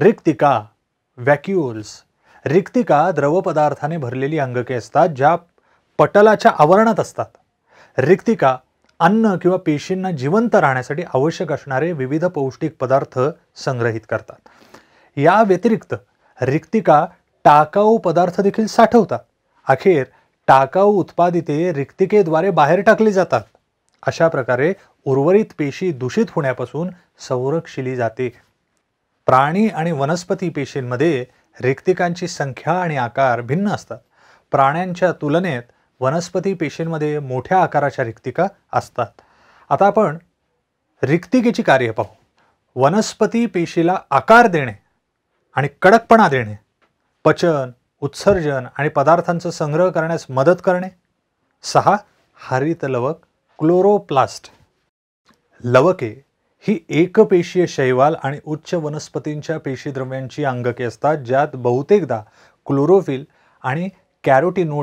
रिक्तिका व्हॅक्युअल्स रिक्तिका द्रवपदार्थाने भरलेली अंगके असतात ज्या पटलाच्या आवरणात असतात रिक्तिका अन्न किंवा पेशींना जिवंत राहण्यासाठी आवश्यक असणारे विविध पौष्टिक पदार्थ संग्रहित करतात या व्यतिरिक्त रिक्तिका टाकाऊ पदार्थ देखील साठवतात अखेर टाकाऊ उत्पादिते रिक्तिकेद्वारे बाहेर टाकली जातात अशा प्रकारे उर्वरित पेशी दूषित होण्यापासून संरक्षिली जाते प्राणी आणि वनस्पती पेशींमध्ये रिक्तिकांची संख्या आणि आकार भिन्न असतात प्राण्यांच्या तुलनेत वनस्पती पेशींमध्ये मोठ्या आकाराच्या रिक्तिका असतात आता आपण रिक्तिकेची कार्य पाहू वनस्पती पेशीला आकार देणे आणि कडकपणा देणे पचन उत्सर्जन आणि पदार्थांचा संग्रह करण्यास मदत करणे सहा हरित लवक क्लोरोप्लास्ट लवके ही एकपेशीय शैवाल आणि उच्च वनस्पतींच्या पेशीद्रव्यांची अंगके असतात ज्यात बहुतेकदा क्लोरोफिल आणि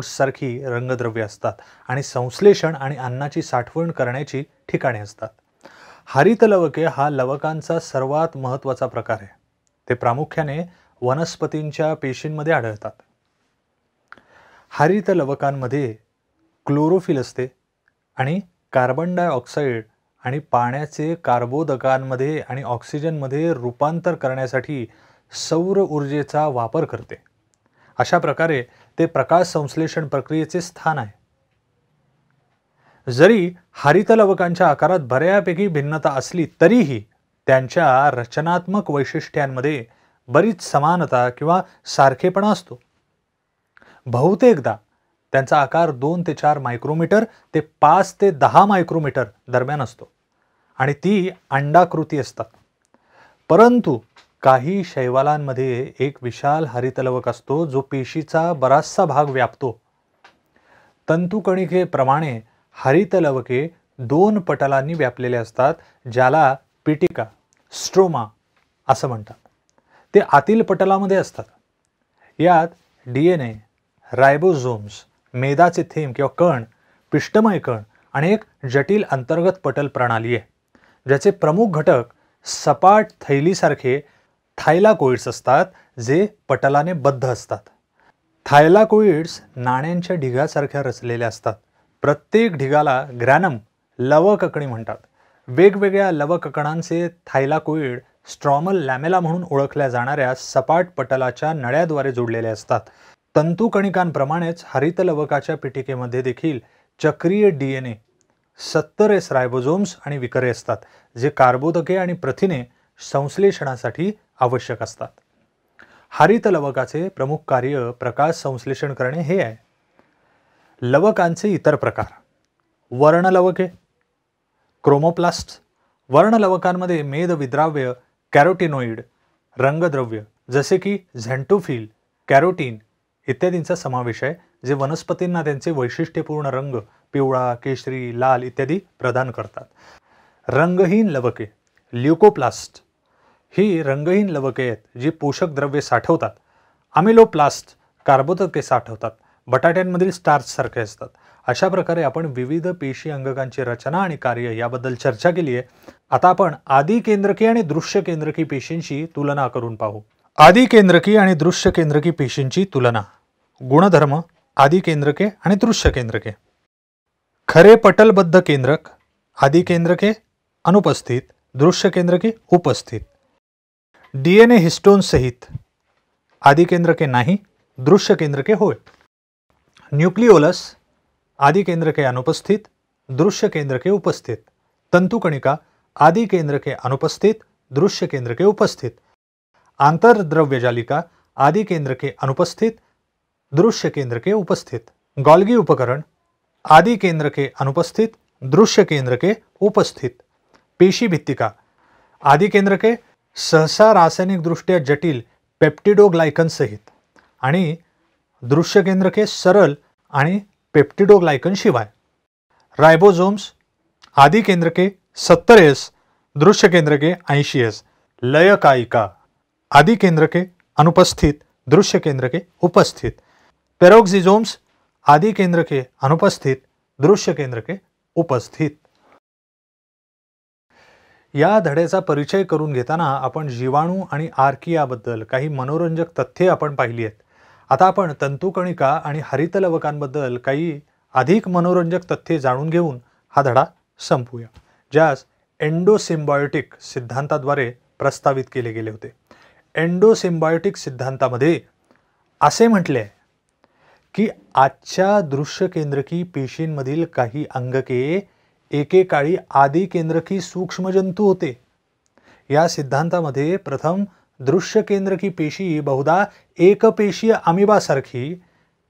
सारखी रंगद्रव्ये असतात आणि संश्लेषण आणि अन्नाची साठवण करण्याची ठिकाणे असतात हरित लवके हा लवकांचा सर्वात महत्त्वाचा प्रकार आहे ते प्रामुख्याने वनस्पतींच्या पेशींमध्ये आढळतात हरित लवकांमध्ये क्लोरोफिल असते आणि कार्बन डायऑक्साईड आणि पाण्याचे कार्बोदकांमध्ये आणि ऑक्सिजनमध्ये रूपांतर करण्यासाठी सौर ऊर्जेचा वापर करते अशा प्रकारे ते प्रकाश संश्लेषण प्रक्रियेचे स्थान आहे जरी हरितलवकांच्या आकारात बऱ्यापैकी भिन्नता असली तरीही त्यांच्या रचनात्मक वैशिष्ट्यांमध्ये बरीच समानता किंवा सारखेपणा असतो बहुतेकदा त्यांचा आकार दोन ते चार मायक्रोमीटर ते पाच ते दहा मायक्रोमीटर दरम्यान असतो आणि ती अंडाकृती असतात परंतु काही शैवालांमध्ये एक विशाल हरितलवक असतो जो पेशीचा बराचसा भाग व्यापतो तंतुकणिकेप्रमाणे हरितलवके दोन पटलांनी व्यापलेले असतात ज्याला पिटिका स्ट्रोमा असं म्हणतात ते आतील पटलामध्ये असतात यात डी एन ए रायबोझोम्स मेदाचे थेंब किंवा कण पिष्टमय कण आणि एक जटिल अंतर्गत पटल प्रणाली आहे ज्याचे प्रमुख घटक सपाट थैलीसारखे थायलाकोइड्स असतात जे पटलाने बद्ध असतात थायलाकोइड्स नाण्यांच्या ढिगासारख्या रचलेल्या असतात प्रत्येक ढिगाला ग्रॅनम लवककणी म्हणतात वेगवेगळ्या लवककणांचे थायलाकोइड स्ट्रॉमल लॅमेला म्हणून ओळखल्या जाणाऱ्या सपाट पटलाच्या नळ्याद्वारे जोडलेले असतात तंतुकणिकांप्रमाणेच हरितलवकाच्या पिटिकेमध्ये देखील चक्रीय D N A S ribosomes आणि विकरे असतात जे कार्बोदके आणि प्रथिने संश्लेषणासाठी आवश्यक असतात हरित लवकाचे प्रमुख कार्य प्रकाश संश्लेषण करणे हे आहे लवकांचे इतर प्रकार वर्णलवके क्रोमोप्लास्ट वर्णलवकांमध्ये विद्राव्य कॅरोटिनोइड रंगद्रव्य जसे की झेंटोफिल कॅरोटीन इत्यादींचा समावेश आहे जे वनस्पतींना त्यांचे वैशिष्ट्यपूर्ण रंग पिवळा केशरी लाल इत्यादी प्रदान करतात रंगहीन लवके ल्युकोप्लास्ट ही रंगहीन लवके आहेत जी पोषक द्रव्ये साठवतात अमिलोप्लास्ट कार्बोदके साठवतात बटाट्यांमधील स्टार्च सारखे असतात अशा प्रकारे आपण विविध पेशी अंगकांची रचना आणि कार्य याबद्दल चर्चा केली आहे आता आपण आदी केंद्रकी आणि दृश्य केंद्रकी पेशींची तुलना करून पाहू आदी केंद्रकी आणि दृश्य केंद्रकी पेशींची तुलना गुणधर्म आदी केंद्रके आणि दृश्य केंद्रके खरे पटलबद्ध केंद्रक आदि केंद्र के अनुपस्थित दृश्य केंद्र के उपस्थित डीएनए हिस्टोन सहित आदि केंद्र के नहीं दृश्य केंद्र के हो न्यूक्लियोलस आदि केंद्र के अनुपस्थित दृश्य केंद्र के उपस्थित तंतुकणिका आदि केंद्र के अनुपस्थित दृश्य केंद्र के उपस्थित आंतरद्रव्य जालिका आदि केंद्र के अनुपस्थित दृश्य केंद्र के उपस्थित गॉल्गी उपकरण आदि केंद्र के अनुपस्थित दृश्य केंद्र के उपस्थित पेशी भित्तिका आदि केंद्र के सहसा दृष्ट्या जटिल पेप्टिडोग्लायकन सहित आणि दृश्य केंद्रके सरल आणि पेप्टिडोग्लायकन शिवाय रायबोझोम्स केंद्र के सत्तर एस दृश्य के ऐंशी एस लयकायिका आदी के अनुपस्थित दृश्य केंद्रके उपस्थित पेरोक्झिझोम्स आदि केंद्र के अनुपस्थित दृश्य केंद्र के उपस्थित या धड्याचा परिचय करून घेताना आपण जीवाणू आणि आर्कियाबद्दल काही मनोरंजक तथ्ये आपण पाहिली आहेत आता आपण तंतुकणिका आणि हरितलवकांबद्दल काही अधिक मनोरंजक तथ्ये जाणून घेऊन हा धडा संपूया ज्यास एन्डोसिम्बायोटिक सिद्धांताद्वारे प्रस्तावित केले गेले होते एन्डोसिम्बायोटिक सिद्धांतामध्ये असे म्हटले आहे की आजच्या दृश्य केंद्रकी पेशींमधील काही अंगके एकेकाळी आदी केंद्रकी सूक्ष्मजंतू होते या सिद्धांतामध्ये प्रथम दृश्य केंद्रकी पेशी बहुधा एकपेशीय अमिबासारखी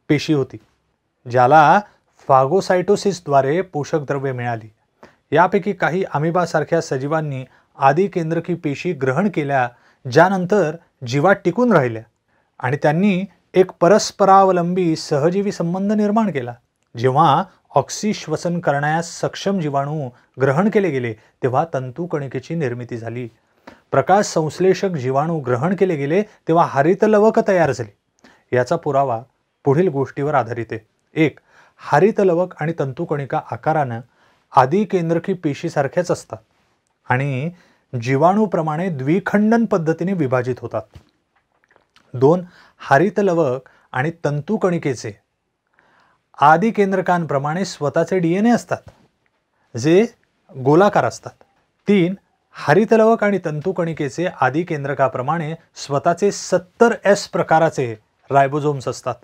पेशी होती ज्याला फागोसायटोसिसद्वारे पोषक द्रव्ये मिळाली यापैकी काही अमिबासारख्या सजीवांनी आदी केंद्रकी पेशी ग्रहण केल्या ज्यानंतर जीवात टिकून राहिल्या आणि त्यांनी एक परस्परावलंबी सहजीवी संबंध निर्माण केला जेव्हा ऑक्सी श्वसन करण्यास सक्षम जीवाणू ग्रहण केले गेले तेव्हा तंतुकणिकेची निर्मिती झाली प्रकाश संश्लेषक जीवाणू ग्रहण केले गेले तेव्हा हरितलवक तयार झाले याचा पुरावा पुढील गोष्टीवर आधारित आहे एक हरित आणि तंतुकणिका आकारानं आदी केंद्रकी पेशीसारख्याच असतात आणि जीवाणूप्रमाणे द्विखंडन पद्धतीने विभाजित होतात दोन हरितलवक आणि तंतुकणिकेचे आदी केंद्रकांप्रमाणे स्वतःचे डी एन ए असतात जे गोलाकार असतात तीन हरितलवक आणि तंतुकणिकेचे आदी केंद्रकाप्रमाणे स्वतःचे सत्तर एस प्रकाराचे रायबोझोम्स असतात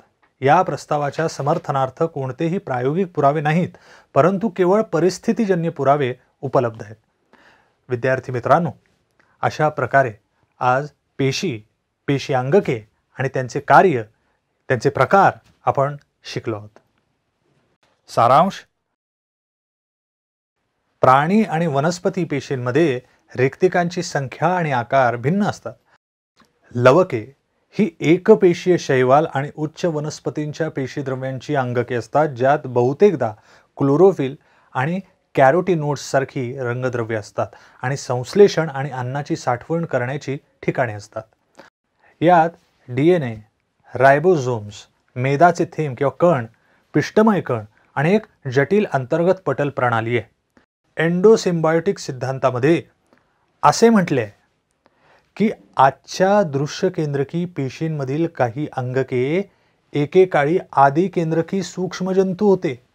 या प्रस्तावाच्या समर्थनार्थ कोणतेही प्रायोगिक पुरावे नाहीत परंतु केवळ परिस्थितीजन्य पुरावे उपलब्ध आहेत विद्यार्थी मित्रांनो अशा प्रकारे आज पेशी पेशी अंगके आणि त्यांचे कार्य त्यांचे प्रकार आपण शिकलो आहोत सारांश प्राणी आणि वनस्पती पेशींमध्ये रिक्तिकांची संख्या आणि आकार भिन्न असतात लवके ही एकपेशीय शैवाल आणि उच्च वनस्पतींच्या पेशीद्रव्यांची अंगके असतात ज्यात बहुतेकदा क्लोरोफिल आणि सारखी रंगद्रव्य असतात आणि संश्लेषण आणि अन्नाची साठवण करण्याची ठिकाणे असतात यात डी एन ए रायबोझोम्स मेदाचे थेंब किंवा कण पिष्टमय कण आणि एक जटिल अंतर्गत पटल प्रणाली आहे एन्डोसिम्बायोटिक सिद्धांतामध्ये असे म्हटले की आजच्या दृश्य केंद्रकी पेशींमधील काही अंगके एकेकाळी आदी केंद्रकी सूक्ष्मजंतू होते